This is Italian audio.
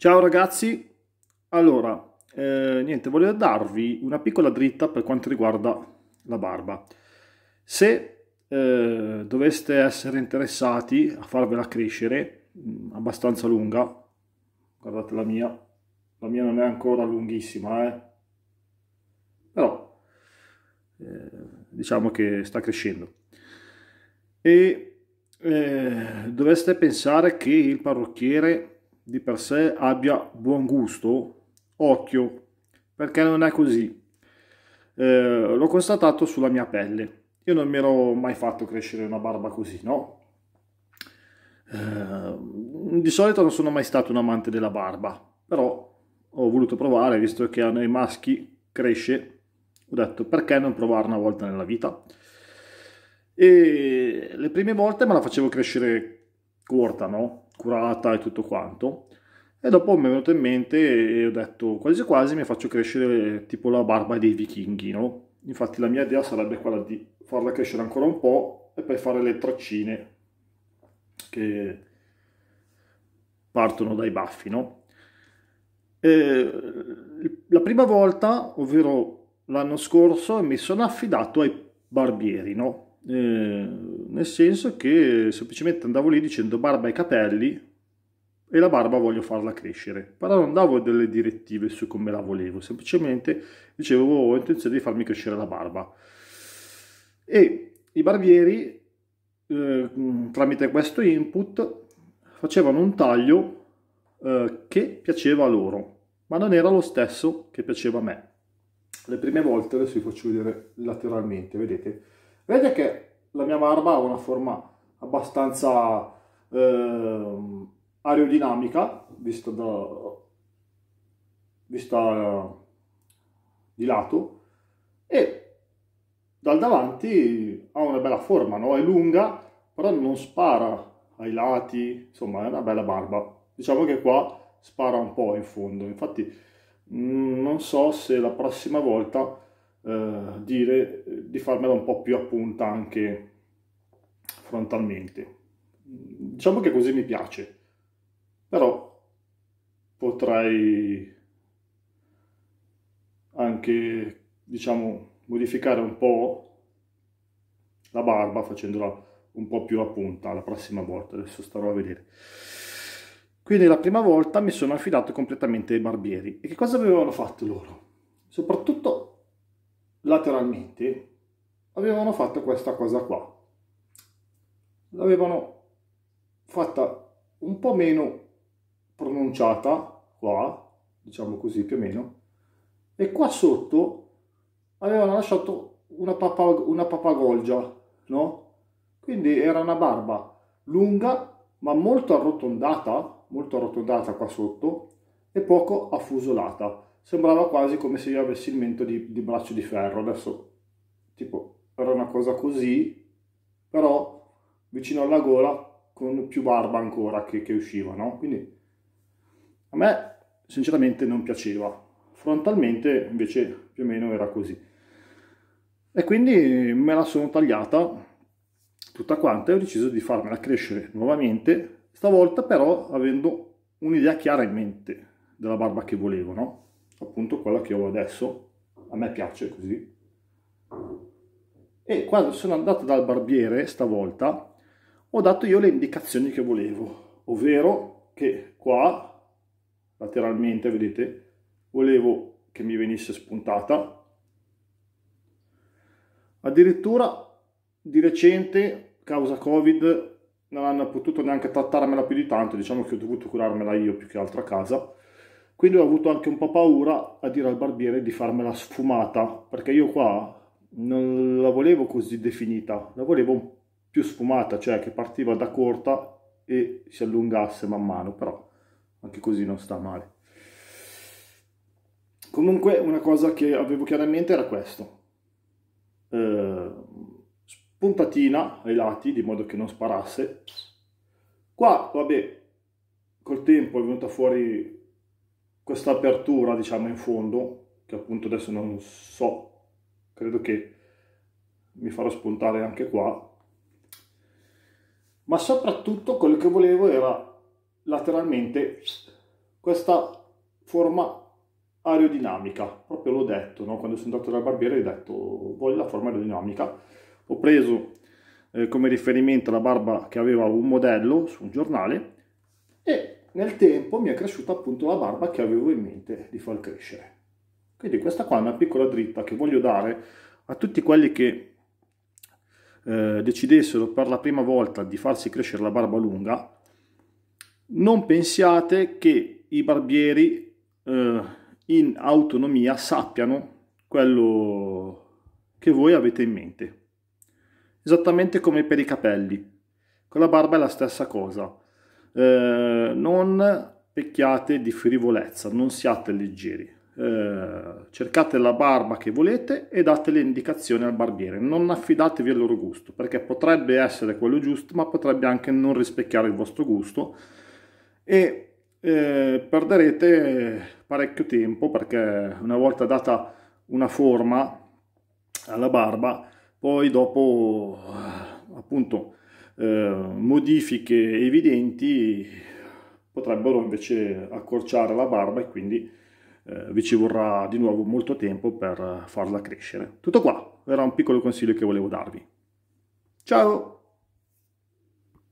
Ciao ragazzi, allora, eh, niente, volevo darvi una piccola dritta per quanto riguarda la barba. Se eh, doveste essere interessati a farvela crescere, mh, mm, abbastanza lunga, guardate la mia, la mia non è ancora lunghissima, eh. però eh, diciamo che sta crescendo. E eh, doveste pensare che il parrucchiere di per sé abbia buon gusto, occhio, perché non è così. Eh, l'ho constatato sulla mia pelle. Io non mi ero mai fatto crescere una barba così, no? Eh, di solito non sono mai stato un amante della barba, però ho voluto provare, visto che a noi maschi cresce, ho detto perché non provare una volta nella vita. E le prime volte me la facevo crescere corta, no? curata e tutto quanto. E dopo mi è venuto in mente e ho detto quasi quasi mi faccio crescere tipo la barba dei vichinghi, no? Infatti la mia idea sarebbe quella di farla crescere ancora un po' e poi fare le traccine che partono dai baffi, no? E la prima volta, ovvero l'anno scorso, mi sono affidato ai barbieri, no? E nel senso che semplicemente andavo lì dicendo barba ai capelli e la barba voglio farla crescere, però non davo delle direttive su come la volevo, semplicemente dicevo oh, ho intenzione di farmi crescere la barba. E i barbieri eh, tramite questo input facevano un taglio eh, che piaceva a loro, ma non era lo stesso che piaceva a me. Le prime volte adesso vi faccio vedere lateralmente, vedete? Vedete che la mia barba ha una forma abbastanza eh, aerodinamica, vista da vista di lato e dal davanti ha una bella forma, no? è lunga però non spara ai lati, insomma è una bella barba. Diciamo che qua spara un po' in fondo, infatti mm, non so se la prossima volta eh, dire di farmela un po' più a punta anche frontalmente. Diciamo che così mi piace, però potrei anche, diciamo, modificare un po' la barba facendola un po' più a punta la prossima volta, adesso starò a vedere. Quindi la prima volta mi sono affidato completamente ai barbieri. E che cosa avevano fatto loro? Soprattutto lateralmente avevano fatto questa cosa qua. L'avevano fatta un po' meno pronunciata qua, diciamo così più o meno, e qua sotto avevano lasciato una, papag una papagolgia, no? Quindi era una barba lunga ma molto arrotondata, molto arrotondata qua sotto e poco affusolata sembrava quasi come se io avessi il mento di, di braccio di ferro, adesso tipo era una cosa così, però vicino alla gola con più barba ancora che, che usciva, no? Quindi a me sinceramente non piaceva, frontalmente invece più o meno era così. E quindi me la sono tagliata tutta quanta e ho deciso di farmela crescere nuovamente, stavolta però avendo un'idea chiara in mente della barba che volevo, no? appunto quella che ho adesso, a me piace così. E quando sono andato dal barbiere stavolta ho dato io le indicazioni che volevo, ovvero che qua lateralmente, vedete, volevo che mi venisse spuntata. Addirittura di recente, causa Covid, non hanno potuto neanche trattarmela più di tanto, diciamo che ho dovuto curarmela io più che altro a casa quindi ho avuto anche un po' paura a dire al barbiere di farmela sfumata, perché io qua non la volevo così definita, la volevo più sfumata, cioè che partiva da corta e si allungasse man mano, però anche così non sta male. Comunque una cosa che avevo chiaramente era questo. Eh, puntatina ai lati, di modo che non sparasse. Qua, vabbè, col tempo è venuta fuori questa apertura diciamo in fondo che appunto adesso non so credo che mi farò spuntare anche qua ma soprattutto quello che volevo era lateralmente questa forma aerodinamica proprio l'ho detto no? quando sono andato dal barbiere ho detto voglio la forma aerodinamica ho preso eh, come riferimento la barba che aveva un modello su un giornale e nel tempo mi è cresciuta appunto la barba che avevo in mente di far crescere. Quindi questa qua è una piccola dritta che voglio dare a tutti quelli che eh, decidessero per la prima volta di farsi crescere la barba lunga. Non pensiate che i barbieri eh, in autonomia sappiano quello che voi avete in mente. Esattamente come per i capelli. Con la barba è la stessa cosa eh, non pecchiate di frivolezza, non siate leggeri. Eh, cercate la barba che volete e date le indicazioni al barbiere, non affidatevi al loro gusto, perché potrebbe essere quello giusto, ma potrebbe anche non rispecchiare il vostro gusto e eh, perderete parecchio tempo perché una volta data una forma alla barba, poi dopo eh, appunto eh, modifiche evidenti potrebbero invece accorciare la barba e quindi eh, vi ci vorrà di nuovo molto tempo per farla crescere. Tutto qua, era un piccolo consiglio che volevo darvi. Ciao!